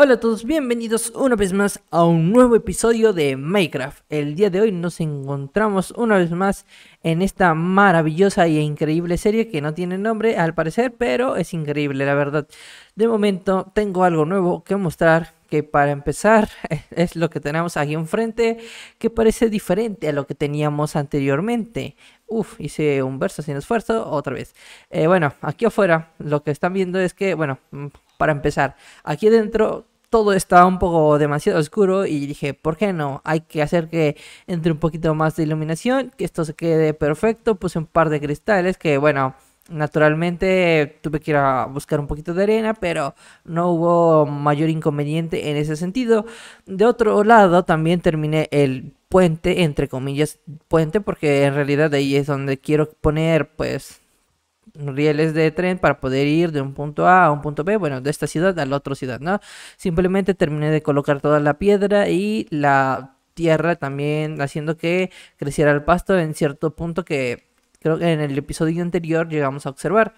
Hola a todos, bienvenidos una vez más a un nuevo episodio de Minecraft. El día de hoy nos encontramos una vez más en esta maravillosa y e increíble serie que no tiene nombre al parecer, pero es increíble la verdad. De momento tengo algo nuevo que mostrar que para empezar es lo que tenemos aquí enfrente que parece diferente a lo que teníamos anteriormente. Uf, hice un verso sin esfuerzo otra vez. Eh, bueno, aquí afuera lo que están viendo es que, bueno, mm, para empezar. Aquí dentro todo estaba un poco demasiado oscuro y dije, ¿por qué no? Hay que hacer que entre un poquito más de iluminación, que esto se quede perfecto. Puse un par de cristales que, bueno, naturalmente tuve que ir a buscar un poquito de arena, pero no hubo mayor inconveniente en ese sentido. De otro lado, también terminé el puente, entre comillas, puente, porque en realidad ahí es donde quiero poner, pues, rieles de tren para poder ir de un punto A a un punto B, bueno, de esta ciudad a la otra ciudad, ¿no? Simplemente terminé de colocar toda la piedra y la tierra también haciendo que creciera el pasto en cierto punto que creo que en el episodio anterior llegamos a observar.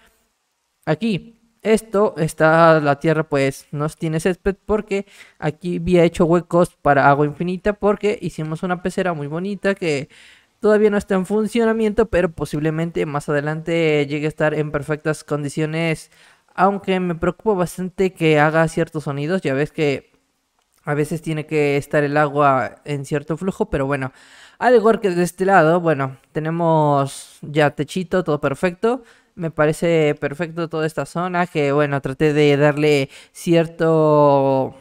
Aquí, esto está la tierra pues no tiene césped porque aquí había hecho huecos para agua infinita porque hicimos una pecera muy bonita que Todavía no está en funcionamiento, pero posiblemente más adelante llegue a estar en perfectas condiciones. Aunque me preocupa bastante que haga ciertos sonidos. Ya ves que a veces tiene que estar el agua en cierto flujo, pero bueno. Al igual que de este lado, bueno, tenemos ya techito, todo perfecto me parece perfecto toda esta zona que bueno traté de darle cierto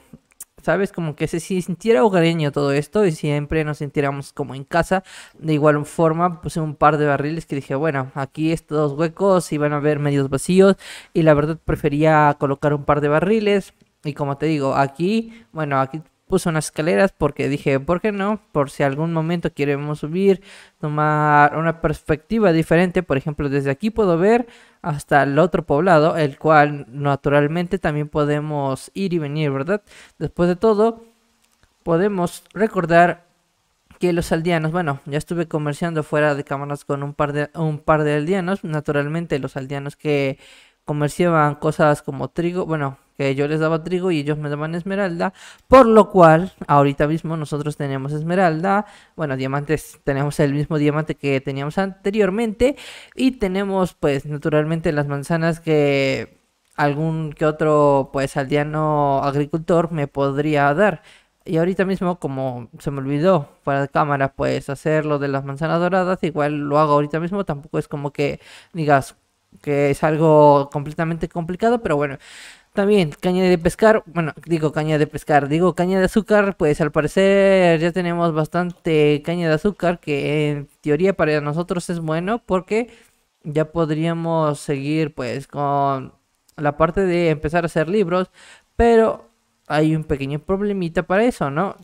¿sabes? Como que se sintiera hogareño todo esto y siempre nos sintiéramos como en casa. De igual forma, puse un par de barriles que dije, bueno, aquí estos huecos iban a ver medios vacíos y la verdad prefería colocar un par de barriles. Y como te digo, aquí, bueno, aquí puso unas escaleras porque dije, ¿por qué no? Por si algún momento queremos subir, tomar una perspectiva diferente. Por ejemplo, desde aquí puedo ver hasta el otro poblado, el cual naturalmente también podemos ir y venir, ¿verdad? Después de todo, podemos recordar que los aldeanos, bueno, ya estuve comerciando fuera de cámaras con un par de, un par de aldeanos, naturalmente los aldeanos que comerciaban cosas como trigo, bueno, que yo les daba trigo y ellos me daban esmeralda, por lo cual ahorita mismo nosotros tenemos esmeralda, bueno, diamantes, tenemos el mismo diamante que teníamos anteriormente y tenemos pues naturalmente las manzanas que algún que otro pues aldeano agricultor me podría dar. Y ahorita mismo, como se me olvidó para la cámara, pues hacer lo de las manzanas doradas, igual lo hago ahorita mismo, tampoco es como que digas, que es algo completamente complicado, pero bueno. También caña de pescar, bueno, digo caña de pescar, digo caña de azúcar, pues al parecer ya tenemos bastante caña de azúcar que en teoría para nosotros es bueno porque ya podríamos seguir pues con la parte de empezar a hacer libros, pero hay un pequeño problemita para eso, ¿no?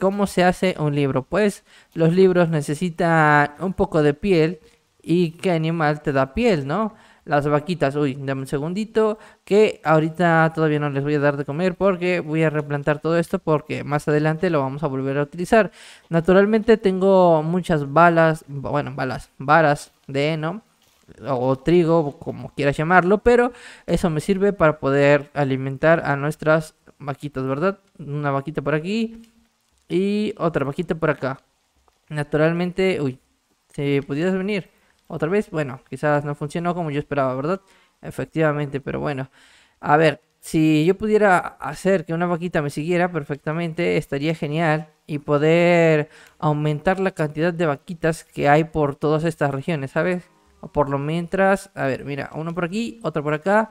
¿Cómo se hace un libro? Pues los libros necesitan un poco de piel y qué animal te da piel, ¿no? las vaquitas. Uy, dame un segundito. Que ahorita todavía no les voy a dar de comer porque voy a replantar todo esto porque más adelante lo vamos a volver a utilizar. Naturalmente tengo muchas balas, bueno, balas, varas de heno o trigo, como quieras llamarlo, pero eso me sirve para poder alimentar a nuestras vaquitas, ¿verdad? Una vaquita por aquí y otra vaquita por acá. Naturalmente, uy, si pudieras venir otra vez. Bueno, quizás no funcionó como yo esperaba, ¿verdad? Efectivamente, pero bueno. A ver, si yo pudiera hacer que una vaquita me siguiera perfectamente, estaría genial. Y poder aumentar la cantidad de vaquitas que hay por todas estas regiones, ¿sabes? Por lo mientras, a ver, mira, uno por aquí, otro por acá.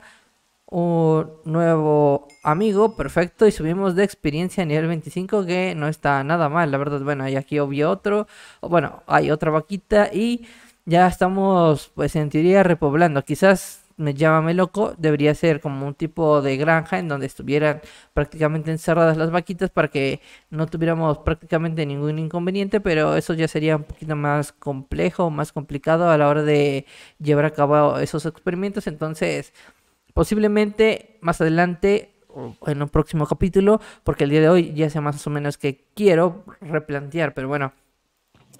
Un nuevo amigo, perfecto. Y subimos de experiencia a nivel 25, que no está nada mal, la verdad. Bueno, hay aquí obvio otro. Bueno, hay otra vaquita y ya estamos, pues en teoría, repoblando. Quizás, me llámame loco, debería ser como un tipo de granja en donde estuvieran prácticamente encerradas las vaquitas para que no tuviéramos prácticamente ningún inconveniente, pero eso ya sería un poquito más complejo, más complicado a la hora de llevar a cabo esos experimentos. Entonces, posiblemente más adelante en un próximo capítulo, porque el día de hoy ya sé más o menos que quiero replantear, pero bueno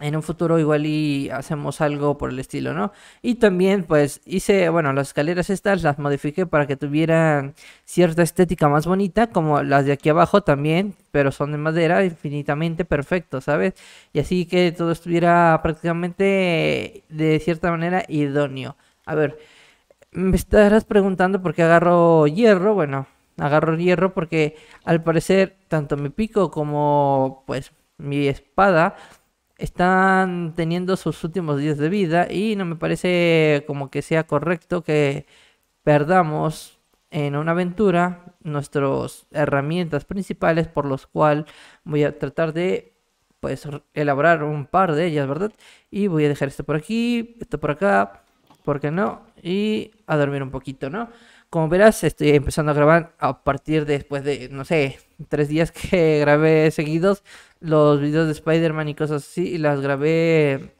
en un futuro igual y hacemos algo por el estilo, ¿no? Y también pues hice, bueno, las escaleras estas las modifiqué para que tuvieran cierta estética más bonita, como las de aquí abajo también, pero son de madera, infinitamente perfecto, ¿sabes? Y así que todo estuviera prácticamente de cierta manera idóneo. A ver, me estarás preguntando por qué agarro hierro, bueno, agarro hierro porque al parecer tanto mi pico como pues mi espada están teniendo sus últimos días de vida y no me parece como que sea correcto que perdamos en una aventura nuestras herramientas principales por los cuales voy a tratar de pues elaborar un par de ellas, ¿verdad? Y voy a dejar esto por aquí, esto por acá, porque no? Y a dormir un poquito, ¿no? Como verás, estoy empezando a grabar a partir de, después de, no sé, tres días que grabé seguidos los videos de Spider-Man y cosas así y las grabé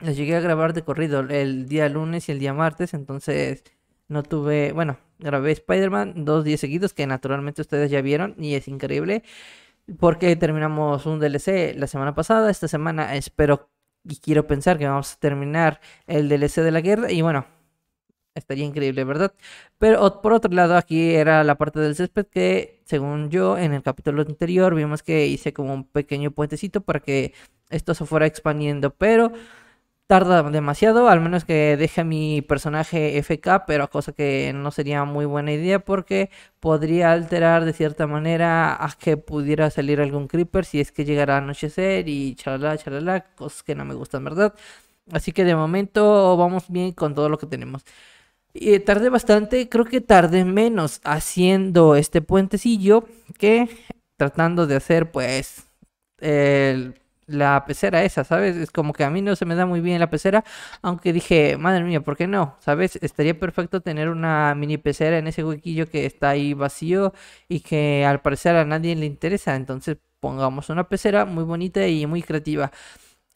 las llegué a grabar de corrido el día lunes y el día martes, entonces no tuve, bueno, grabé Spider-Man dos días seguidos que naturalmente ustedes ya vieron y es increíble porque terminamos un DLC la semana pasada, esta semana espero y quiero pensar que vamos a terminar el DLC de la guerra y bueno, estaría increíble, ¿verdad? Pero por otro lado, aquí era la parte del césped que, según yo, en el capítulo anterior vimos que hice como un pequeño puentecito para que esto se fuera expandiendo, pero tarda demasiado, al menos que deje mi personaje FK, pero cosa que no sería muy buena idea porque podría alterar de cierta manera a que pudiera salir algún creeper si es que llegara a anochecer y chalala, chalala, cosas que no me gustan, ¿verdad? Así que de momento vamos bien con todo lo que tenemos y tardé bastante, creo que tardé menos haciendo este puentecillo que tratando de hacer pues la pecera esa, ¿sabes? Es como que a mí no se me da muy bien la pecera, aunque dije, madre mía, ¿por qué no? ¿Sabes? Estaría perfecto tener una mini pecera en ese huequillo que está ahí vacío y que al parecer a nadie le interesa, entonces pongamos una pecera muy bonita y muy creativa.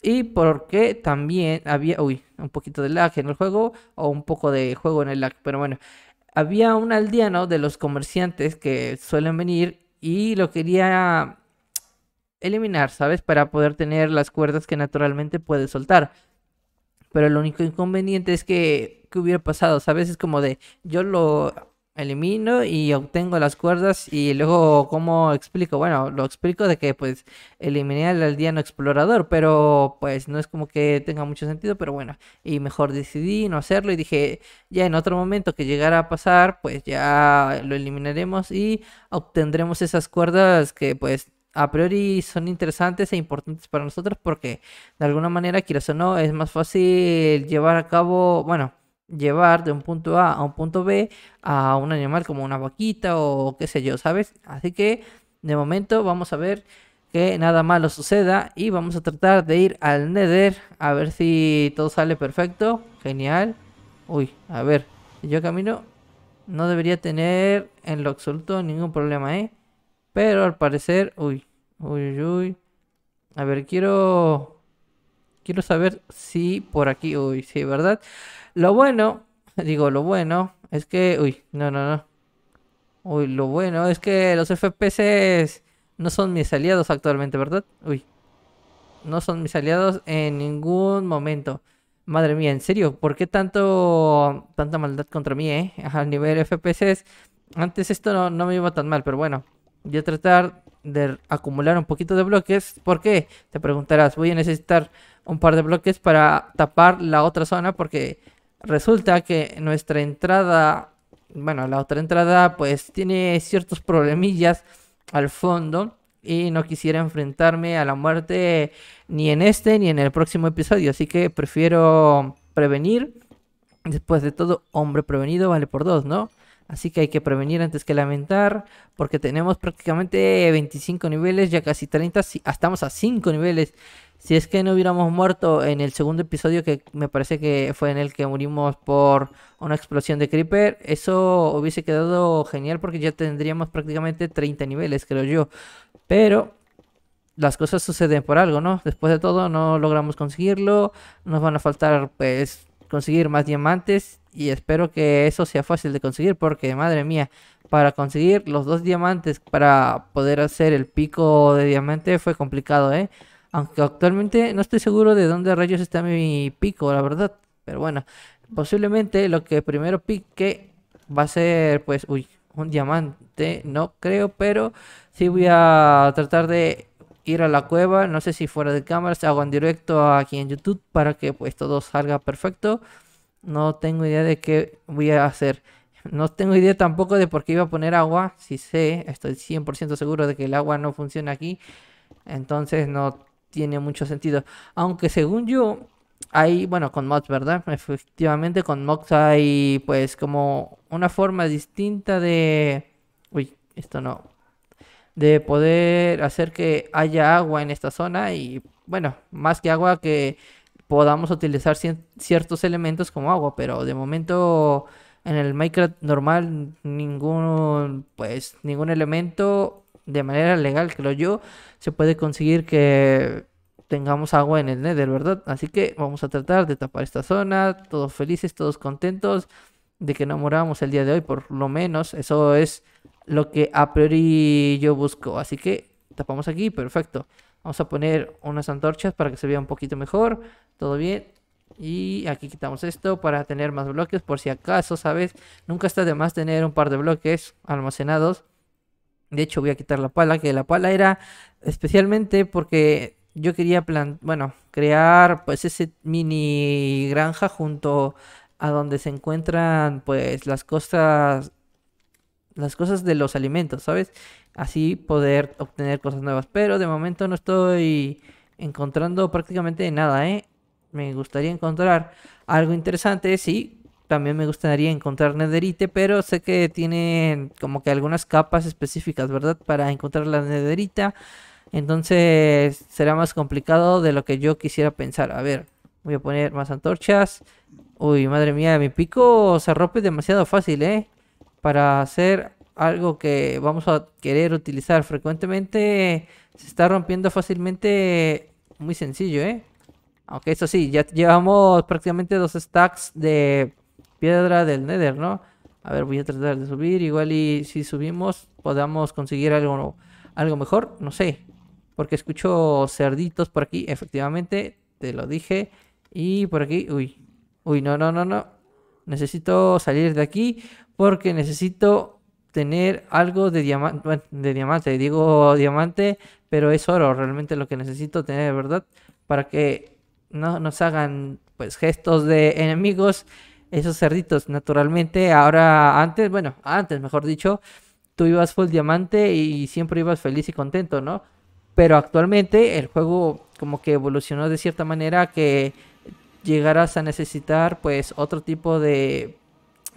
Y porque también había, uy, un poquito de lag en el juego o un poco de juego en el lag, pero bueno, había un aldeano de los comerciantes que suelen venir y lo quería eliminar, ¿sabes? Para poder tener las cuerdas que naturalmente puede soltar. Pero el único inconveniente es que, ¿qué hubiera pasado? ¿Sabes? Es como de, yo lo elimino y obtengo las cuerdas y luego cómo explico bueno lo explico de que pues eliminé al aldeano explorador pero pues no es como que tenga mucho sentido pero bueno y mejor decidí no hacerlo y dije ya en otro momento que llegara a pasar pues ya lo eliminaremos y obtendremos esas cuerdas que pues a priori son interesantes e importantes para nosotros porque de alguna manera quieras o no es más fácil llevar a cabo bueno llevar de un punto A a un punto B a un animal como una vaquita o qué sé yo, ¿sabes? Así que de momento vamos a ver que nada malo suceda y vamos a tratar de ir al Nether a ver si todo sale perfecto. Genial. Uy, a ver, yo camino no debería tener en lo absoluto ningún problema, ¿eh? Pero al parecer, uy, uy, uy, A ver, quiero... Quiero saber si por aquí, uy, sí, ¿verdad? Lo bueno, digo, lo bueno es que, uy, no, no, no. Uy, lo bueno es que los FPS no son mis aliados actualmente, ¿verdad? Uy. No son mis aliados en ningún momento. Madre mía, en serio, ¿por qué tanto tanta maldad contra mí, eh? A nivel FPS. Antes esto no, no me iba tan mal, pero bueno. Voy a tratar de acumular un poquito de bloques. ¿Por qué? Te preguntarás. Voy a necesitar un par de bloques para tapar la otra zona porque Resulta que nuestra entrada, bueno, la otra entrada pues tiene ciertos problemillas al fondo y no quisiera enfrentarme a la muerte ni en este ni en el próximo episodio, así que prefiero prevenir. Después de todo, hombre prevenido vale por dos, ¿no? Así que hay que prevenir antes que lamentar, porque tenemos prácticamente 25 niveles, ya casi 30, estamos a 5 niveles si es que no hubiéramos muerto en el segundo episodio, que me parece que fue en el que murimos por una explosión de Creeper, eso hubiese quedado genial porque ya tendríamos prácticamente 30 niveles, creo yo. Pero las cosas suceden por algo, ¿no? Después de todo, no logramos conseguirlo, nos van a faltar, pues, conseguir más diamantes y espero que eso sea fácil de conseguir porque, madre mía, para conseguir los dos diamantes para poder hacer el pico de diamante fue complicado, ¿eh? Aunque actualmente no estoy seguro de dónde rayos está mi pico, la verdad. Pero bueno, posiblemente lo que primero pique va a ser, pues, uy, un diamante. No creo, pero sí voy a tratar de ir a la cueva. No sé si fuera de cámara se hago en directo aquí en YouTube para que pues todo salga perfecto. No tengo idea de qué voy a hacer. No tengo idea tampoco de por qué iba a poner agua. Si sé, estoy 100% seguro de que el agua no funciona aquí. Entonces no tiene mucho sentido. Aunque según yo, hay, bueno, con mods, ¿verdad? Efectivamente, con mods hay pues como una forma distinta de... Uy, esto no. De poder hacer que haya agua en esta zona y, bueno, más que agua que podamos utilizar ciertos elementos como agua, pero de momento en el Minecraft normal ningún, pues, ningún elemento de manera legal, creo yo, se puede conseguir que tengamos agua en el Nether, ¿verdad? Así que vamos a tratar de tapar esta zona, todos felices, todos contentos de que no moramos el día de hoy, por lo menos eso es lo que a priori yo busco. Así que tapamos aquí, perfecto. Vamos a poner unas antorchas para que se vea un poquito mejor, todo bien. Y aquí quitamos esto para tener más bloques por si acaso, ¿sabes? Nunca está de más tener un par de bloques almacenados de hecho, voy a quitar la pala, que la pala era especialmente porque yo quería plan bueno, crear pues ese mini granja junto a donde se encuentran pues las cosas las cosas de los alimentos, ¿sabes? Así poder obtener cosas nuevas, pero de momento no estoy encontrando prácticamente nada, ¿eh? Me gustaría encontrar algo interesante, sí, también me gustaría encontrar nederite, pero sé que tienen como que algunas capas específicas, ¿verdad? Para encontrar la nederita. Entonces será más complicado de lo que yo quisiera pensar. A ver, voy a poner más antorchas. Uy, madre mía, mi pico se rompe demasiado fácil, ¿eh? Para hacer algo que vamos a querer utilizar frecuentemente, se está rompiendo fácilmente. Muy sencillo, ¿eh? Aunque eso sí, ya llevamos prácticamente dos stacks de piedra del Nether, ¿no? A ver, voy a tratar de subir. Igual y si subimos podamos conseguir algo, algo mejor. No sé. Porque escucho cerditos por aquí. Efectivamente, te lo dije. Y por aquí, uy. Uy, no, no, no, no. Necesito salir de aquí porque necesito tener algo de diamante, de diamante, digo diamante, pero es oro realmente lo que necesito tener, ¿verdad? Para que no nos hagan pues gestos de enemigos esos cerditos. Naturalmente, ahora antes, bueno, antes mejor dicho, tú ibas full diamante y siempre ibas feliz y contento, ¿no? Pero actualmente el juego como que evolucionó de cierta manera que llegarás a necesitar pues otro tipo de...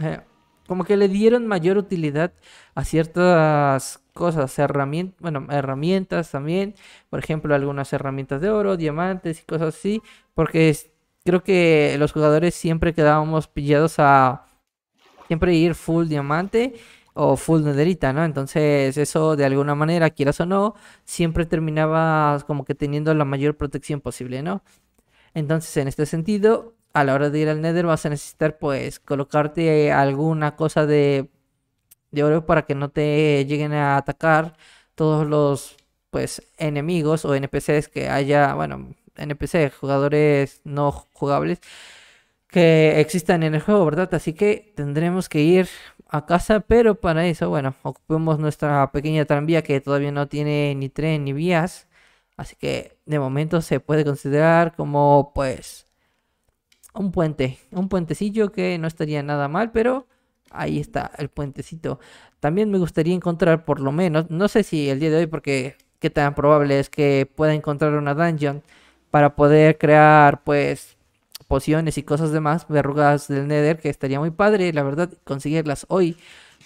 Eh, como que le dieron mayor utilidad a ciertas cosas, herramientas, bueno, herramientas también, por ejemplo, algunas herramientas de oro, diamantes y cosas así, porque creo que los jugadores siempre quedábamos pillados a siempre ir full diamante o full nederita, ¿no? Entonces eso de alguna manera, quieras o no, siempre terminabas como que teniendo la mayor protección posible, ¿no? Entonces en este sentido, a la hora de ir al nether vas a necesitar pues colocarte alguna cosa de, de oro para que no te lleguen a atacar todos los pues enemigos o NPCs que haya, bueno, NPC, jugadores no jugables que existan en el juego, ¿verdad? Así que tendremos que ir a casa, pero para eso, bueno, ocupemos nuestra pequeña tranvía que todavía no tiene ni tren ni vías. Así que de momento se puede considerar como pues un puente, un puentecillo que no estaría nada mal, pero ahí está el puentecito. También me gustaría encontrar por lo menos, no sé si el día de hoy porque qué tan probable es que pueda encontrar una dungeon para poder crear pues pociones y cosas demás, verrugas del Nether, que estaría muy padre, la verdad, conseguirlas hoy.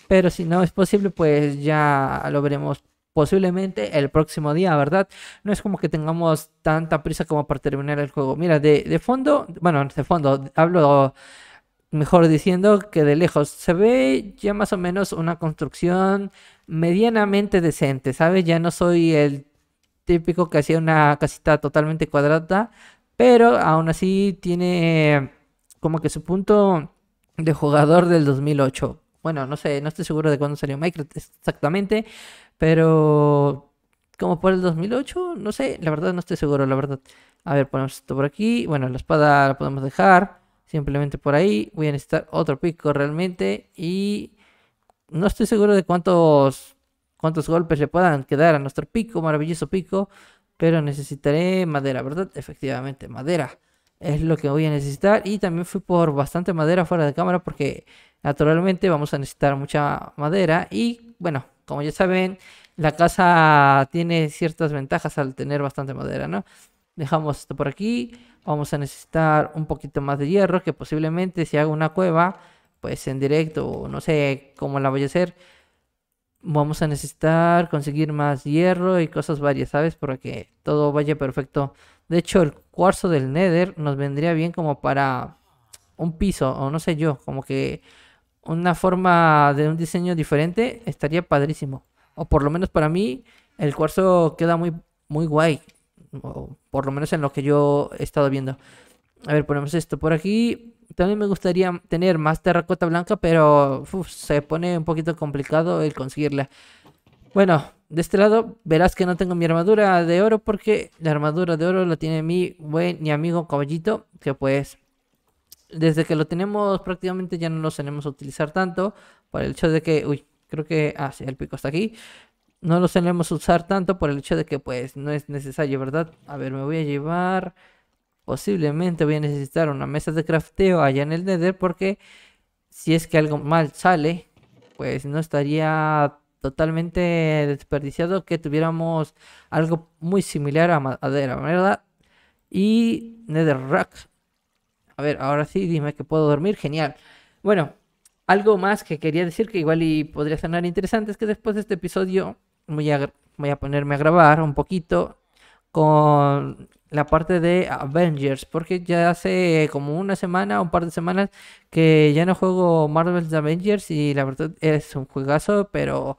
Pero si no es posible, pues ya lo veremos posiblemente el próximo día, ¿verdad? No es como que tengamos tanta prisa como para terminar el juego. Mira, de, de fondo, bueno, de fondo, hablo mejor diciendo que de lejos se ve ya más o menos una construcción medianamente decente, ¿sabes? Ya no soy el típico que hacía una casita totalmente cuadrada, pero aún así tiene como que su punto de jugador del 2008. Bueno, no sé, no estoy seguro de cuándo salió Minecraft exactamente, pero como por el 2008, no sé, la verdad no estoy seguro, la verdad. A ver, ponemos esto por aquí, bueno, la espada la podemos dejar simplemente por ahí. Voy a necesitar otro pico realmente y no estoy seguro de cuántos cuántos golpes le puedan quedar a nuestro pico, maravilloso pico. Pero necesitaré madera, ¿verdad? Efectivamente, madera es lo que voy a necesitar. Y también fui por bastante madera fuera de cámara porque naturalmente vamos a necesitar mucha madera. Y bueno, como ya saben, la casa tiene ciertas ventajas al tener bastante madera, ¿no? Dejamos esto por aquí. Vamos a necesitar un poquito más de hierro que posiblemente si hago una cueva, pues en directo, no sé cómo la voy a hacer vamos a necesitar conseguir más hierro y cosas varias, ¿sabes? Para que todo vaya perfecto. De hecho, el cuarzo del Nether nos vendría bien como para un piso, o no sé yo, como que una forma de un diseño diferente estaría padrísimo. O por lo menos para mí, el cuarzo queda muy, muy guay. O por lo menos en lo que yo he estado viendo. A ver, ponemos esto por aquí también me gustaría tener más terracota blanca, pero se pone un poquito complicado el conseguirla. Bueno, de este lado verás que no tengo mi armadura de oro porque la armadura de oro la tiene mi buen y amigo caballito, que pues desde que lo tenemos prácticamente ya no lo tenemos a utilizar tanto, por el hecho de que, uy, creo que, ah, sí, el pico está aquí. No lo tenemos a usar tanto por el hecho de que pues no es necesario, ¿verdad? A ver, me voy a llevar... Posiblemente voy a necesitar una mesa de crafteo allá en el Nether porque si es que algo mal sale, pues no estaría totalmente desperdiciado que tuviéramos algo muy similar a madera, ¿verdad? Y Nether A ver, ahora sí, dime que puedo dormir, genial. Bueno, algo más que quería decir que igual y podría sonar interesante es que después de este episodio voy voy a ponerme a grabar un poquito con la parte de Avengers, porque ya hace como una semana, un par de semanas que ya no juego Marvel's Avengers y la verdad es un juegazo, pero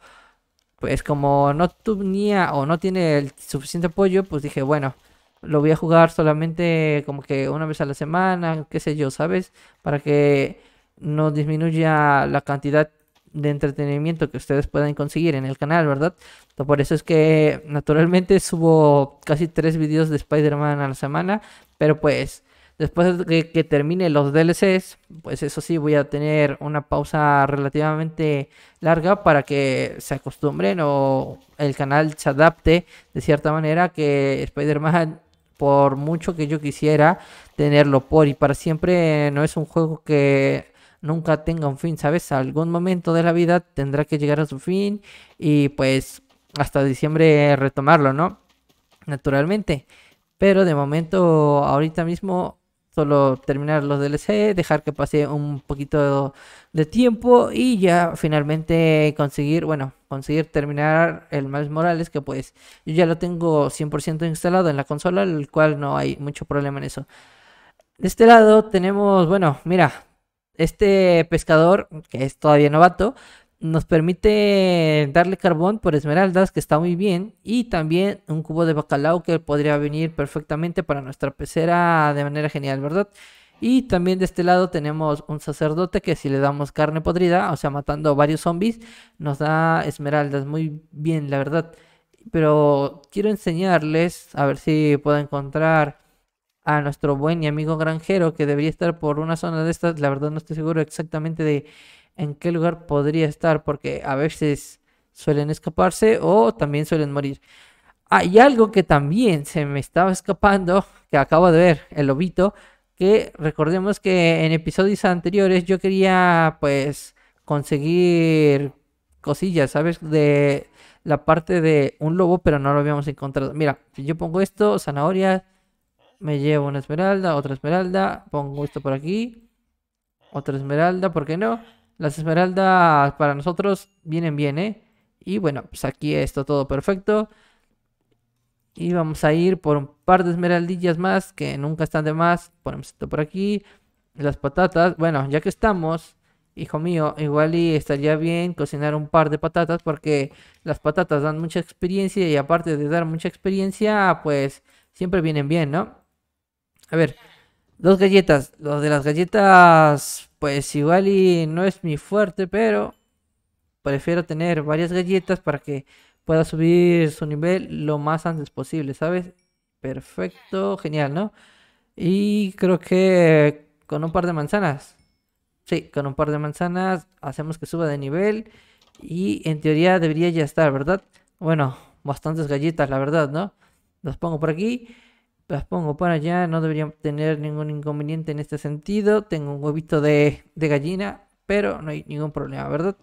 pues como no tenía o no tiene el suficiente apoyo, pues dije, bueno, lo voy a jugar solamente como que una vez a la semana, qué sé yo, ¿sabes? Para que no disminuya la cantidad de entretenimiento que ustedes puedan conseguir en el canal, ¿verdad? por eso es que naturalmente subo casi tres vídeos de Spider-Man a la semana, pero pues después de que, que, termine los DLCs, pues eso sí, voy a tener una pausa relativamente larga para que se acostumbren o el canal se adapte de cierta manera que Spider-Man por mucho que yo quisiera tenerlo por y para siempre no es un juego que nunca tenga un fin, ¿sabes? Algún momento de la vida tendrá que llegar a su fin y pues hasta diciembre retomarlo, ¿no? Naturalmente. Pero de momento, ahorita mismo, solo terminar los DLC, dejar que pase un poquito de tiempo y ya finalmente conseguir, bueno, conseguir terminar el Miles Morales, que pues yo ya lo tengo 100% instalado en la consola, el cual no hay mucho problema en eso. De este lado tenemos, bueno, mira, este pescador, que es todavía novato, nos permite darle carbón por esmeraldas, que está muy bien, y también un cubo de bacalao que podría venir perfectamente para nuestra pecera de manera genial, ¿verdad? Y también de este lado tenemos un sacerdote que si le damos carne podrida, o sea, matando varios zombies, nos da esmeraldas, muy bien, la verdad. Pero quiero enseñarles, a ver si puedo encontrar a nuestro buen y amigo granjero que debería estar por una zona de estas. La verdad no estoy seguro exactamente de en qué lugar podría estar porque a veces suelen escaparse o también suelen morir. Hay algo que también se me estaba escapando, que acabo de ver, el lobito, que recordemos que en episodios anteriores yo quería pues conseguir cosillas, ¿sabes? De la parte de un lobo, pero no lo habíamos encontrado. Mira, yo pongo esto, zanahoria me llevo una esmeralda, otra esmeralda. Pongo esto por aquí. Otra esmeralda, ¿por qué no? Las esmeraldas para nosotros vienen bien, ¿eh? Y bueno, pues aquí esto todo perfecto. Y vamos a ir por un par de esmeraldillas más que nunca están de más. Ponemos esto por aquí. Las patatas. Bueno, ya que estamos, hijo mío, igual y estaría bien cocinar un par de patatas porque las patatas dan mucha experiencia y aparte de dar mucha experiencia, pues siempre vienen bien, ¿no? A ver, dos galletas. Los de las galletas, pues igual y no es mi fuerte, pero prefiero tener varias galletas para que pueda subir su nivel lo más antes posible, ¿sabes? Perfecto, genial, ¿no? Y creo que con un par de manzanas. Sí, con un par de manzanas hacemos que suba de nivel. Y en teoría debería ya estar, ¿verdad? Bueno, bastantes galletas, la verdad, ¿no? Los pongo por aquí las pongo para allá, no debería tener ningún inconveniente en este sentido. Tengo un huevito de, gallina, pero no hay ningún problema, ¿verdad?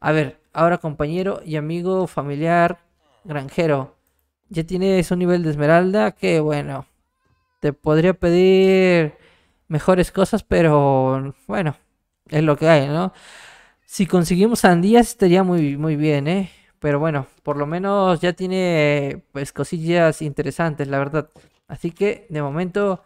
A ver, ahora compañero y amigo, familiar, granjero, ya tienes un nivel de esmeralda que bueno, te podría pedir mejores cosas, pero bueno, es lo que hay, ¿no? Si conseguimos sandías estaría muy, muy bien, ¿eh? Pero bueno, por lo menos ya tiene pues cosillas interesantes, la verdad. Así que de momento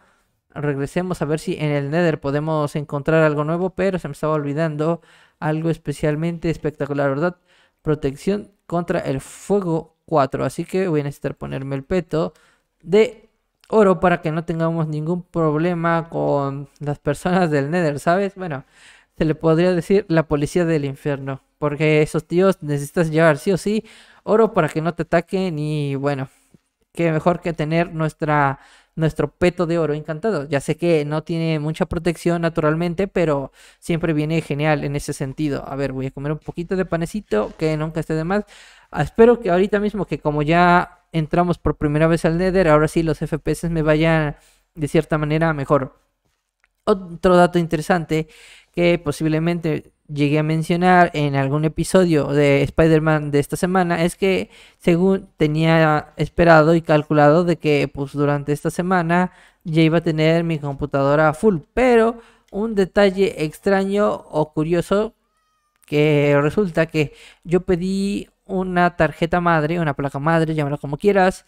regresemos a ver si en el Nether podemos encontrar algo nuevo, pero se me estaba olvidando algo especialmente espectacular, ¿verdad? Protección contra el fuego 4, así que voy a necesitar ponerme el peto de oro para que no tengamos ningún problema con las personas del Nether, ¿sabes? Bueno, se le podría decir la policía del infierno, porque esos tíos necesitas llevar sí o sí oro para que no te ataquen y bueno, que mejor que tener nuestra, nuestro peto de oro encantado. Ya sé que no tiene mucha protección naturalmente, pero siempre viene genial en ese sentido. A ver, voy a comer un poquito de panecito, que nunca esté de más. Ah, espero que ahorita mismo, que como ya entramos por primera vez al Nether, ahora sí los FPS me vayan de cierta manera mejor. Otro dato interesante que posiblemente llegué a mencionar en algún episodio de Spider-Man de esta semana es que según tenía esperado y calculado de que pues durante esta semana ya iba a tener mi computadora full, pero un detalle extraño o curioso que resulta que yo pedí una tarjeta madre, una placa madre, llámalo como quieras,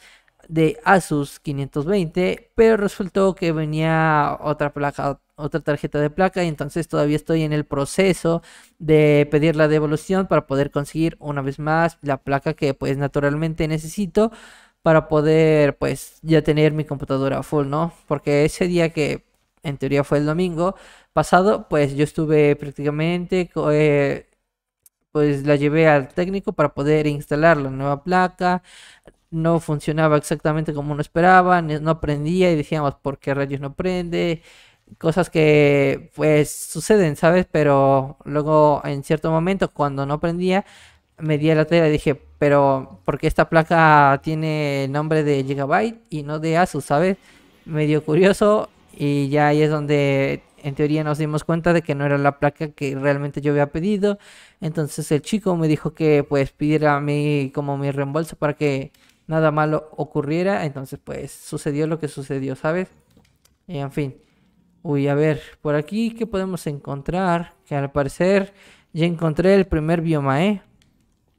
de Asus 520, pero resultó que venía otra placa otra tarjeta de placa y entonces todavía estoy en el proceso de pedir la devolución para poder conseguir una vez más la placa que pues naturalmente necesito para poder pues ya tener mi computadora full, ¿no? Porque ese día que en teoría fue el domingo pasado, pues yo estuve prácticamente eh, pues la llevé al técnico para poder instalar la nueva placa. No funcionaba exactamente como uno esperaba, no prendía y decíamos, ¿por qué rayos no prende? cosas que pues suceden, ¿sabes? Pero luego en cierto momento cuando no prendía, me di a la tela y dije, pero ¿por qué esta placa tiene el nombre de Gigabyte y no de Asus, ¿sabes? Medio curioso y ya ahí es donde en teoría nos dimos cuenta de que no era la placa que realmente yo había pedido. Entonces el chico me dijo que pues pidiera a mí como mi reembolso para que nada malo ocurriera. Entonces pues sucedió lo que sucedió, ¿sabes? Y en fin. Uy, a ver, por aquí, ¿qué podemos encontrar? Que al parecer ya encontré el primer bioma, ¿eh?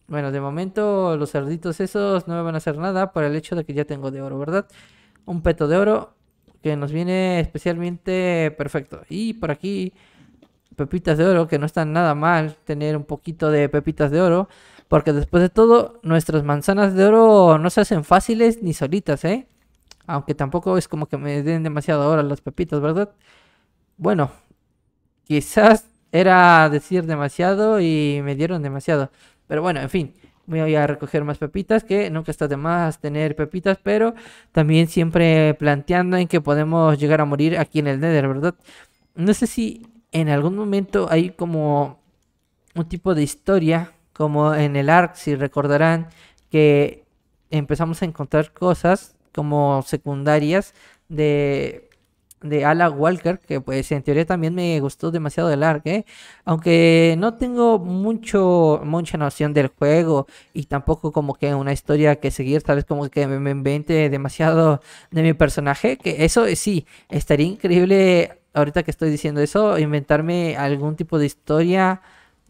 Bueno, de momento los cerditos esos no me van a hacer nada por el hecho de que ya tengo de oro, ¿verdad? Un peto de oro que nos viene especialmente perfecto. Y por aquí, pepitas de oro, que no están nada mal tener un poquito de pepitas de oro. Porque después de todo, nuestras manzanas de oro no se hacen fáciles ni solitas, ¿eh? Aunque tampoco es como que me den demasiado oro las pepitas, ¿verdad? Bueno, quizás era decir demasiado y me dieron demasiado. Pero bueno, en fin, voy a recoger más pepitas, que nunca está de más tener pepitas, pero también siempre planteando en que podemos llegar a morir aquí en el Nether, ¿verdad? No sé si en algún momento hay como un tipo de historia, como en el ARC, si recordarán, que empezamos a encontrar cosas como secundarias de de Ala Walker, que pues en teoría también me gustó demasiado el arc, ¿eh? aunque no tengo mucho, mucha noción del juego y tampoco como que una historia que seguir, tal vez como que me invente demasiado de mi personaje, que eso sí, estaría increíble ahorita que estoy diciendo eso, inventarme algún tipo de historia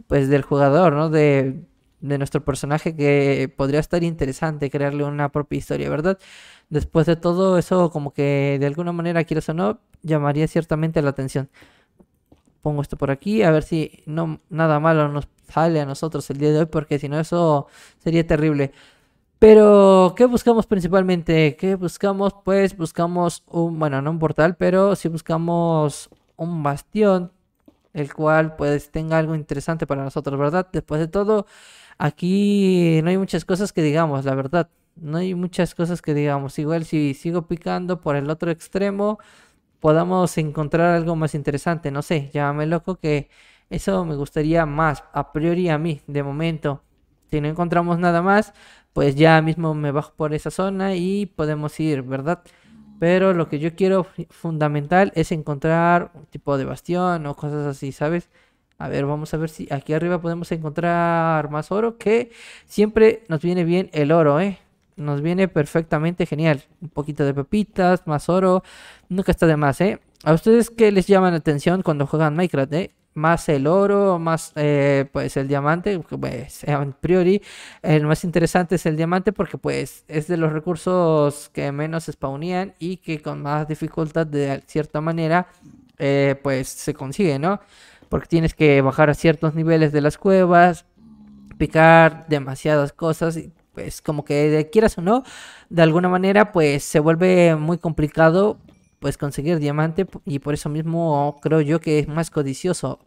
pues del jugador, ¿no? De de nuestro personaje que podría estar interesante crearle una propia historia, ¿verdad? Después de todo eso, como que de alguna manera, quiero o no, llamaría ciertamente la atención. Pongo esto por aquí, a ver si no nada malo nos sale a nosotros el día de hoy, porque si no eso sería terrible. Pero, ¿qué buscamos principalmente? ¿Qué buscamos? Pues buscamos un, bueno, no un portal, pero si buscamos un bastión, el cual pues tenga algo interesante para nosotros, ¿verdad? Después de todo, Aquí no hay muchas cosas que digamos, la verdad. No hay muchas cosas que digamos. Igual si sigo picando por el otro extremo, podamos encontrar algo más interesante. No sé, llámame loco que eso me gustaría más, a priori a mí, de momento. Si no encontramos nada más, pues ya mismo me bajo por esa zona y podemos ir, ¿verdad? Pero lo que yo quiero fundamental es encontrar un tipo de bastión o cosas así, ¿sabes? A ver, vamos a ver si aquí arriba podemos encontrar más oro, que siempre nos viene bien el oro, ¿eh? Nos viene perfectamente genial. Un poquito de pepitas, más oro, nunca está de más, ¿eh? ¿A ustedes qué les llama la atención cuando juegan Minecraft, eh? Más el oro, más eh, pues el diamante, pues eh, a priori el más interesante es el diamante porque pues es de los recursos que menos spawnían y que con más dificultad de cierta manera eh, pues se consigue, ¿no? porque tienes que bajar a ciertos niveles de las cuevas, picar demasiadas cosas y pues como que quieras o no, de alguna manera pues se vuelve muy complicado pues conseguir diamante y por eso mismo creo yo que es más codicioso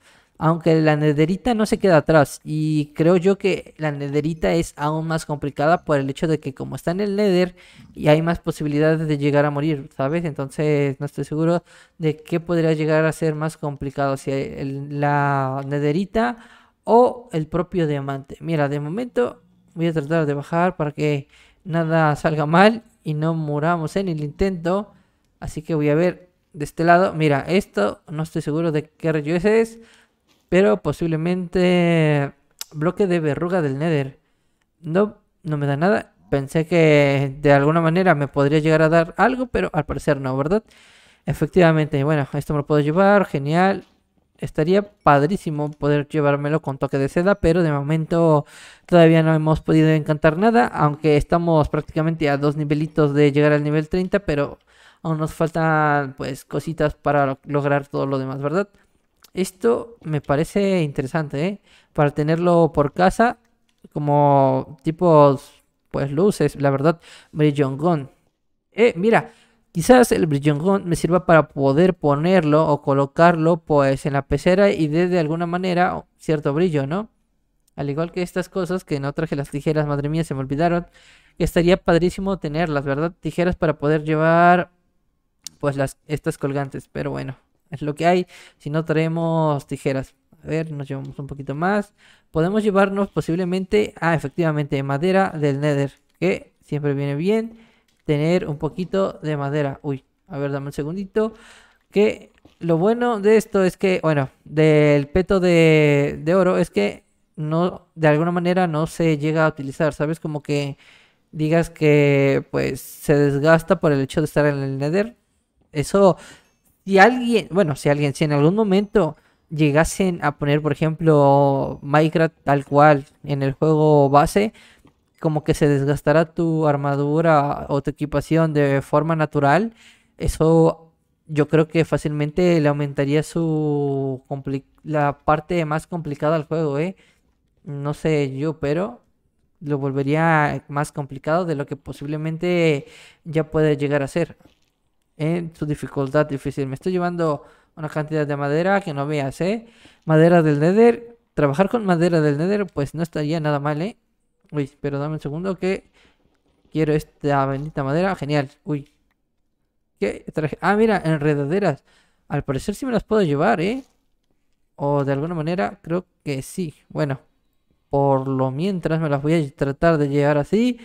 aunque la nederita no se queda atrás. Y creo yo que la nederita es aún más complicada por el hecho de que como está en el nether y hay más posibilidades de llegar a morir, ¿sabes? Entonces no estoy seguro de qué podría llegar a ser más complicado. Si la nederita o el propio diamante. Mira, de momento voy a tratar de bajar para que nada salga mal y no muramos en el intento. Así que voy a ver de este lado. Mira, esto no estoy seguro de qué rayo es pero posiblemente bloque de verruga del Nether. No, no me da nada. Pensé que de alguna manera me podría llegar a dar algo, pero al parecer no, ¿verdad? Efectivamente, bueno, esto me lo puedo llevar, genial. Estaría padrísimo poder llevármelo con toque de seda, pero de momento todavía no hemos podido encantar nada, aunque estamos prácticamente a dos nivelitos de llegar al nivel 30, pero aún nos faltan pues cositas para lograr todo lo demás, ¿verdad? Esto me parece interesante, ¿eh? Para tenerlo por casa, como tipos, pues luces, la verdad, brillongón. Eh, mira, quizás el brillongón me sirva para poder ponerlo o colocarlo, pues, en la pecera y dé de alguna manera cierto brillo, ¿no? Al igual que estas cosas que no traje las tijeras, madre mía, se me olvidaron. Estaría padrísimo tenerlas, ¿verdad? Tijeras para poder llevar, pues, las, estas colgantes, pero bueno es lo que hay. Si no traemos tijeras. A ver, nos llevamos un poquito más. Podemos llevarnos posiblemente, ah, efectivamente, madera del Nether. Que siempre viene bien tener un poquito de madera. Uy, a ver, dame un segundito. Que lo bueno de esto es que, bueno, del peto de, de oro es que no, de alguna manera no se llega a utilizar, ¿sabes? Como que digas que pues se desgasta por el hecho de estar en el nether. Eso si alguien, bueno, si alguien, si en algún momento llegasen a poner, por ejemplo, Minecraft tal cual en el juego base, como que se desgastara tu armadura o tu equipación de forma natural, eso yo creo que fácilmente le aumentaría su la parte más complicada al juego, ¿eh? No sé yo, pero lo volvería más complicado de lo que posiblemente ya puede llegar a ser en su dificultad difícil. Me estoy llevando una cantidad de madera que no veas, ¿eh? Madera del Nether. Trabajar con madera del Nether, pues no estaría nada mal, ¿eh? Uy, pero dame un segundo que quiero esta bendita madera. Genial. Uy. ¿Qué traje? Ah, mira, enredaderas. Al parecer sí me las puedo llevar, ¿eh? O de alguna manera, creo que sí. Bueno, por lo mientras me las voy a tratar de llevar así.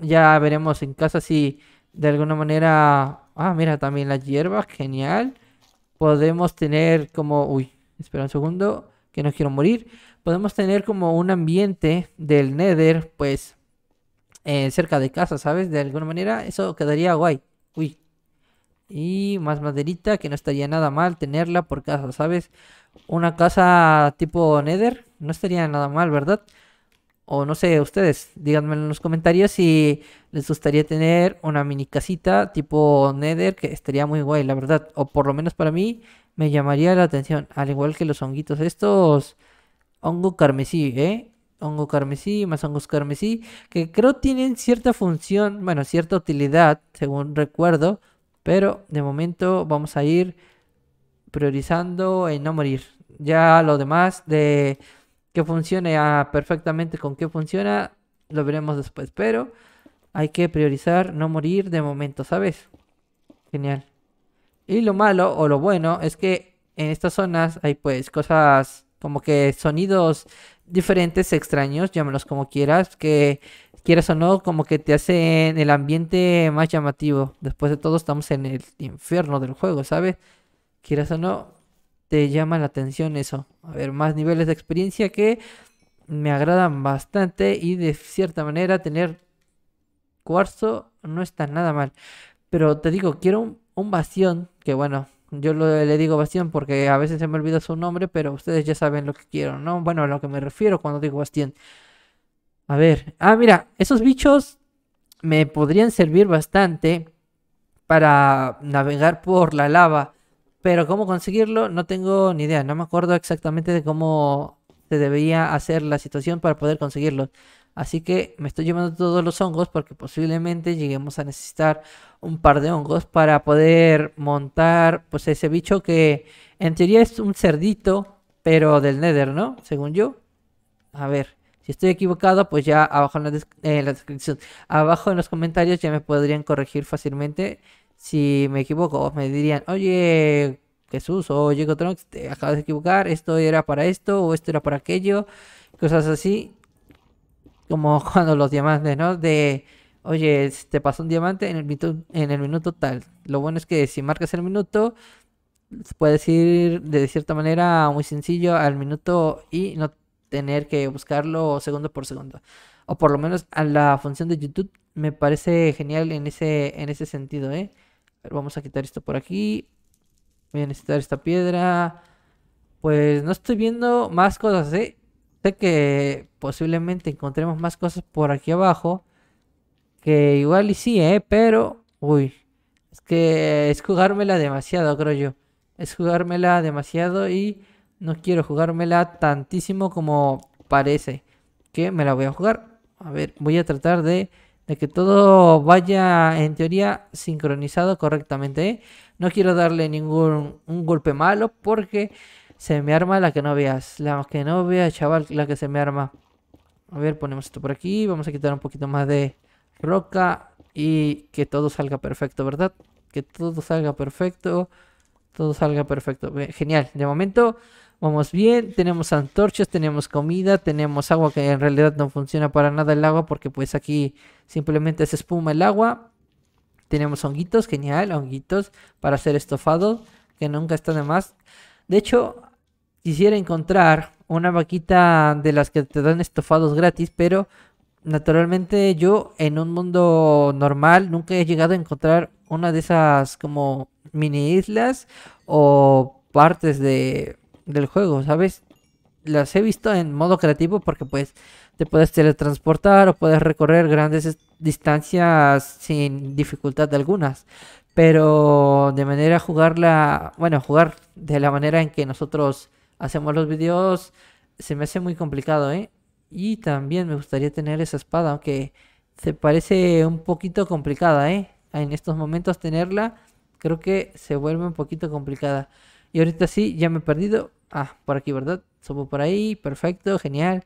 Ya veremos en casa si de alguna manera Ah, mira, también las hierbas, genial. Podemos tener como... Uy, espera un segundo, que no quiero morir. Podemos tener como un ambiente del Nether, pues, eh, cerca de casa, ¿sabes? De alguna manera, eso quedaría guay. Uy. Y más maderita, que no estaría nada mal tenerla por casa, ¿sabes? Una casa tipo Nether, no estaría nada mal, ¿verdad? o no sé, ustedes, díganmelo en los comentarios si les gustaría tener una mini casita tipo Nether, que estaría muy guay, la verdad, o por lo menos para mí me llamaría la atención, al igual que los honguitos estos, hongo carmesí, ¿eh? Hongo carmesí, más hongos carmesí, que creo tienen cierta función, bueno, cierta utilidad, según recuerdo, pero de momento vamos a ir priorizando en no morir. Ya lo demás de que funcione ah, perfectamente con qué funciona, lo veremos después. Pero hay que priorizar no morir de momento, ¿sabes? Genial. Y lo malo o lo bueno es que en estas zonas hay pues cosas como que sonidos diferentes, extraños, llámalos como quieras, que quieras o no, como que te hacen el ambiente más llamativo. Después de todo estamos en el infierno del juego, ¿sabes? Quieras o no, te llama la atención eso. A ver, más niveles de experiencia que me agradan bastante y de cierta manera tener cuarzo no está nada mal. Pero te digo, quiero un, bastión, que bueno, yo le digo bastión porque a veces se me olvida su nombre, pero ustedes ya saben lo que quiero, ¿no? Bueno, a lo que me refiero cuando digo bastión. A ver, ah, mira, esos bichos me podrían servir bastante para navegar por la lava. Pero cómo conseguirlo no tengo ni idea. No me acuerdo exactamente de cómo se debía hacer la situación para poder conseguirlo. Así que me estoy llevando todos los hongos porque posiblemente lleguemos a necesitar un par de hongos para poder montar pues ese bicho que en teoría es un cerdito, pero del Nether, ¿no? Según yo. A ver, si estoy equivocado, pues ya abajo en la eh, descripción, abajo en los comentarios ya me podrían corregir fácilmente si me equivoco, me dirían, oye, Jesús o Diego te acabas de equivocar, esto era para esto o esto era para aquello, cosas así. Como cuando los diamantes, ¿no? De, oye, te pasó un diamante en el, minuto, en el minuto tal. Lo bueno es que si marcas el minuto, puedes ir de cierta manera muy sencillo al minuto y no tener que buscarlo segundo por segundo. O por lo menos a la función de YouTube me parece genial en ese, en ese sentido, ¿eh? ver, vamos a quitar esto por aquí. Voy a necesitar esta piedra. Pues no estoy viendo más cosas, ¿eh? Sé que posiblemente encontremos más cosas por aquí abajo. Que igual y sí, ¿eh? Pero, uy. Es que es jugármela demasiado, creo yo. Es jugármela demasiado y no quiero jugármela tantísimo como parece que me la voy a jugar. A ver, voy a tratar de de que todo vaya en teoría sincronizado correctamente. ¿eh? No quiero darle ningún un golpe malo porque se me arma la que no veas. La que no veas, chaval, la que se me arma. A ver, ponemos esto por aquí. Vamos a quitar un poquito más de roca y que todo salga perfecto, ¿verdad? Que todo salga perfecto. Todo salga perfecto. Genial. De momento vamos bien, tenemos antorchas, tenemos comida, tenemos agua que en realidad no funciona para nada el agua porque pues aquí simplemente se espuma el agua. Tenemos honguitos, genial, honguitos para hacer estofados que nunca está de más. De hecho, quisiera encontrar una vaquita de las que te dan estofados gratis, pero naturalmente yo en un mundo normal nunca he llegado a encontrar una de esas como mini islas o partes de del juego, ¿sabes? Las he visto en modo creativo porque pues te puedes teletransportar o puedes recorrer grandes distancias sin dificultad de algunas. Pero de manera jugarla, bueno, jugar de la manera en que nosotros hacemos los videos, se me hace muy complicado, ¿eh? Y también me gustaría tener esa espada, aunque se parece un poquito complicada, ¿eh? En estos momentos tenerla, creo que se vuelve un poquito complicada. Y ahorita sí, ya me he perdido. Ah, por aquí, ¿verdad? Somos por ahí, perfecto, genial.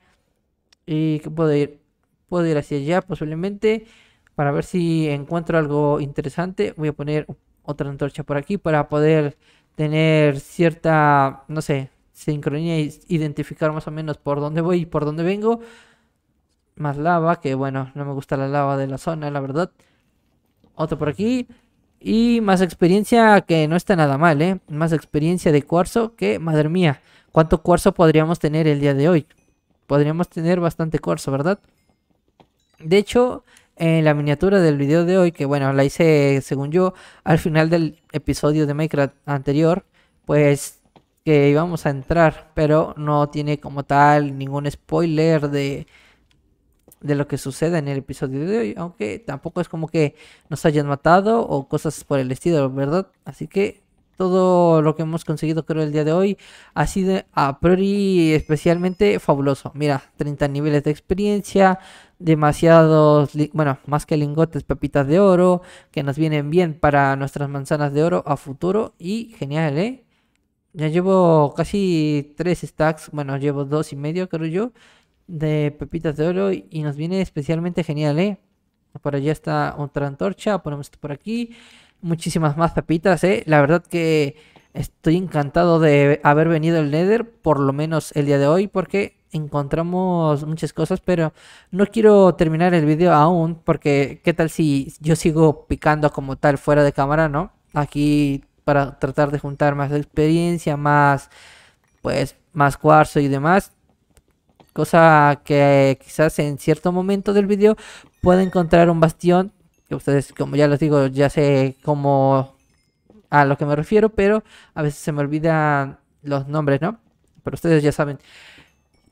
Y que puedo ir, puedo ir hacia allá posiblemente para ver si encuentro algo interesante. Voy a poner otra antorcha por aquí para poder tener cierta, no sé, sincronía y identificar más o menos por dónde voy y por dónde vengo. Más lava, que bueno, no me gusta la lava de la zona, la verdad. Otro por aquí. Y más experiencia que no está nada mal, ¿eh? Más experiencia de cuarzo que, madre mía, ¿cuánto cuarzo podríamos tener el día de hoy? Podríamos tener bastante cuarzo, ¿verdad? De hecho, en la miniatura del video de hoy, que bueno, la hice según yo, al final del episodio de Minecraft anterior, pues que íbamos a entrar, pero no tiene como tal ningún spoiler de de lo que sucede en el episodio de hoy, aunque tampoco es como que nos hayan matado o cosas por el estilo, ¿verdad? Así que todo lo que hemos conseguido creo el día de hoy ha sido a priori especialmente fabuloso. Mira, 30 niveles de experiencia, demasiados, bueno, más que lingotes, pepitas de oro, que nos vienen bien para nuestras manzanas de oro a futuro y genial, ¿eh? Ya llevo casi 3 stacks, bueno, llevo 2 y medio creo yo de pepitas de oro y nos viene especialmente genial, ¿eh? Por allá está otra antorcha, ponemos esto por aquí. Muchísimas más pepitas, ¿eh? La verdad que estoy encantado de haber venido al Nether, por lo menos el día de hoy, porque encontramos muchas cosas, pero no quiero terminar el video aún, porque qué tal si yo sigo picando como tal fuera de cámara, ¿no? Aquí para tratar de juntar más experiencia, más, pues, más cuarzo y demás. Cosa que eh, quizás en cierto momento del video pueda encontrar un bastión. Que ustedes, como ya les digo, ya sé cómo a lo que me refiero, pero a veces se me olvidan los nombres, ¿no? Pero ustedes ya saben.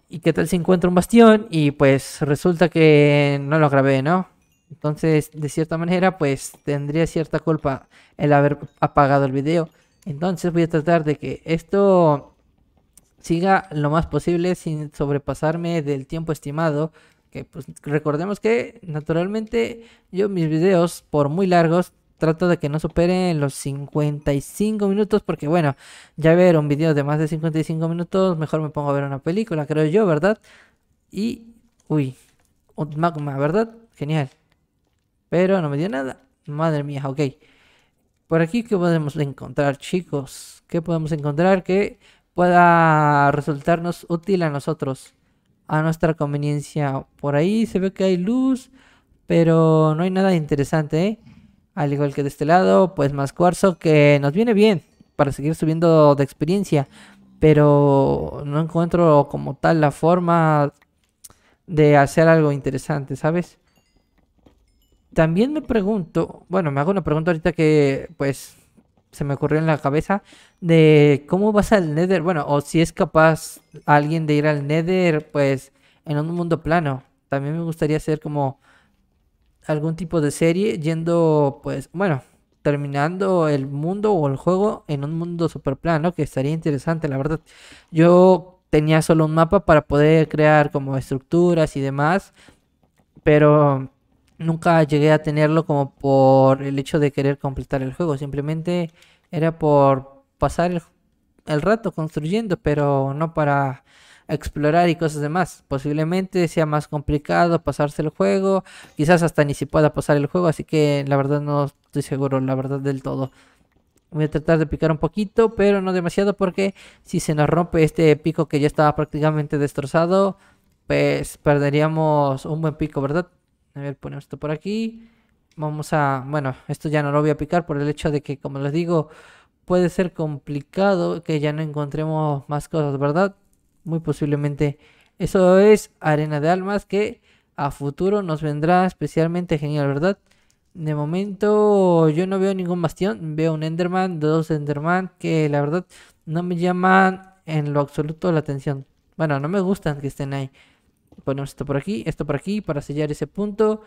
¿Y qué tal si encuentro un bastión? Y pues resulta que no lo grabé, ¿no? Entonces, de cierta manera, pues tendría cierta culpa el haber apagado el video. Entonces voy a tratar de que esto siga lo más posible sin sobrepasarme del tiempo estimado. Que pues recordemos que naturalmente yo mis videos, por muy largos, trato de que no superen los 55 minutos porque bueno, ya ver un video de más de 55 minutos, mejor me pongo a ver una película, creo yo, ¿verdad? Y, uy, un magma, ¿verdad? Genial. Pero no me dio nada. Madre mía, ok. Por aquí, ¿qué podemos encontrar, chicos? ¿Qué podemos encontrar? Que pueda resultarnos útil a nosotros, a nuestra conveniencia. Por ahí se ve que hay luz, pero no hay nada interesante. ¿eh? Al igual que de este lado, pues más cuarzo que nos viene bien para seguir subiendo de experiencia. Pero no encuentro como tal la forma de hacer algo interesante, ¿sabes? También me pregunto, bueno, me hago una pregunta ahorita que pues se me ocurrió en la cabeza de cómo vas al Nether, bueno, o si es capaz alguien de ir al Nether, pues en un mundo plano. También me gustaría hacer como algún tipo de serie yendo, pues, bueno, terminando el mundo o el juego en un mundo super plano, que estaría interesante, la verdad. Yo tenía solo un mapa para poder crear como estructuras y demás, pero nunca llegué a tenerlo como por el hecho de querer completar el juego, simplemente era por pasar el, rato construyendo, pero no para explorar y cosas demás. Posiblemente sea más complicado pasarse el juego, quizás hasta ni se pueda pasar el juego, así que la verdad no estoy seguro, la verdad del todo. Voy a tratar de picar un poquito, pero no demasiado porque si se nos rompe este pico que ya estaba prácticamente destrozado, pues perderíamos un buen pico, ¿verdad? A ver, ponemos esto por aquí. Vamos a... Bueno, esto ya no lo voy a picar por el hecho de que, como les digo, puede ser complicado que ya no encontremos más cosas, ¿verdad? Muy posiblemente. Eso es arena de almas que a futuro nos vendrá especialmente genial, ¿verdad? De momento yo no veo ningún bastión, veo un Enderman, dos Enderman que la verdad no me llaman en lo absoluto la atención. Bueno, no me gustan que estén ahí. Ponemos esto por aquí, esto por aquí para sellar ese punto.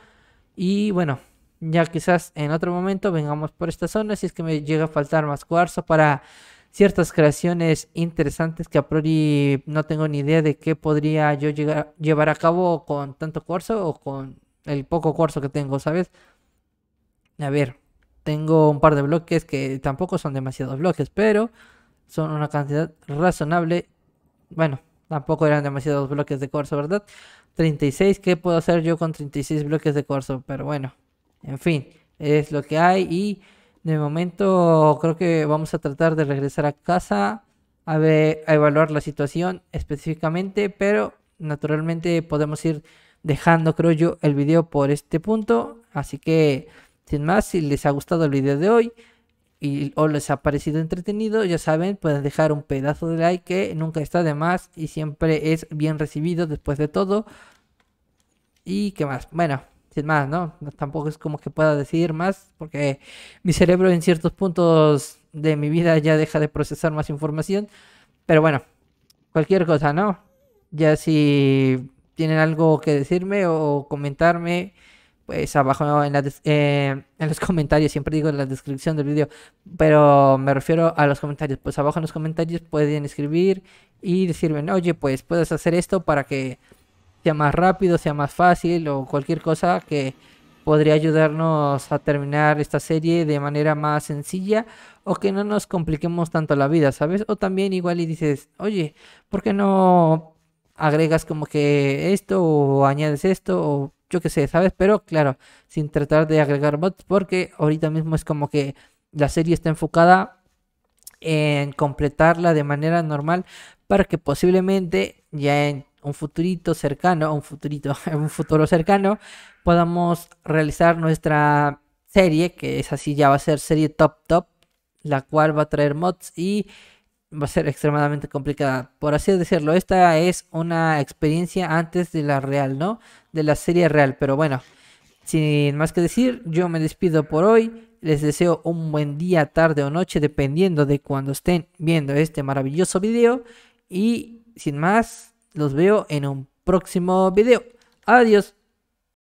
Y bueno, ya quizás en otro momento vengamos por esta zona si es que me llega a faltar más cuarzo para ciertas creaciones interesantes que a priori no tengo ni idea de qué podría yo llevar a cabo con tanto cuarzo o con el poco cuarzo que tengo, ¿sabes? A ver, tengo un par de bloques que tampoco son demasiados bloques, pero son una cantidad razonable. Bueno, Tampoco eran demasiados bloques de corso, ¿verdad? 36, ¿qué puedo hacer yo con 36 bloques de corso? Pero bueno, en fin, es lo que hay y de momento creo que vamos a tratar de regresar a casa a, ver, a evaluar la situación específicamente, pero naturalmente podemos ir dejando, creo yo, el video por este punto. Así que, sin más, si les ha gustado el video de hoy, y o les ha parecido entretenido, ya saben, pueden dejar un pedazo de like que nunca está de más y siempre es bien recibido después de todo. ¿Y qué más? Bueno, sin más, ¿no? Tampoco es como que pueda decir más porque mi cerebro en ciertos puntos de mi vida ya deja de procesar más información. Pero bueno, cualquier cosa, ¿no? Ya si tienen algo que decirme o comentarme pues abajo eh, en, los comentarios, siempre digo en la descripción del vídeo. pero me refiero a los comentarios, pues abajo en los comentarios pueden escribir y decirme, oye, pues puedes hacer esto para que sea más rápido, sea más fácil o cualquier cosa que podría ayudarnos a terminar esta serie de manera más sencilla o que no nos compliquemos tanto la vida, ¿sabes? O también igual y dices, oye, ¿por qué no agregas como que esto o añades esto o que se, sé, ¿sabes? Pero claro, sin tratar de agregar mods, porque ahorita mismo es como que la serie está enfocada en completarla de manera normal para que posiblemente ya en un futurito cercano, un futurito, un futuro cercano, podamos realizar nuestra serie, que es así ya va a ser serie top top, la cual va a traer mods y va a ser extremadamente complicada. Por así decirlo, esta es una experiencia antes de la real, ¿no? De la serie real. Pero bueno, sin más que decir, yo me despido por hoy. Les deseo un buen día, tarde o noche, dependiendo de cuando estén viendo este maravilloso video. Y sin más, los veo en un próximo video. Adiós.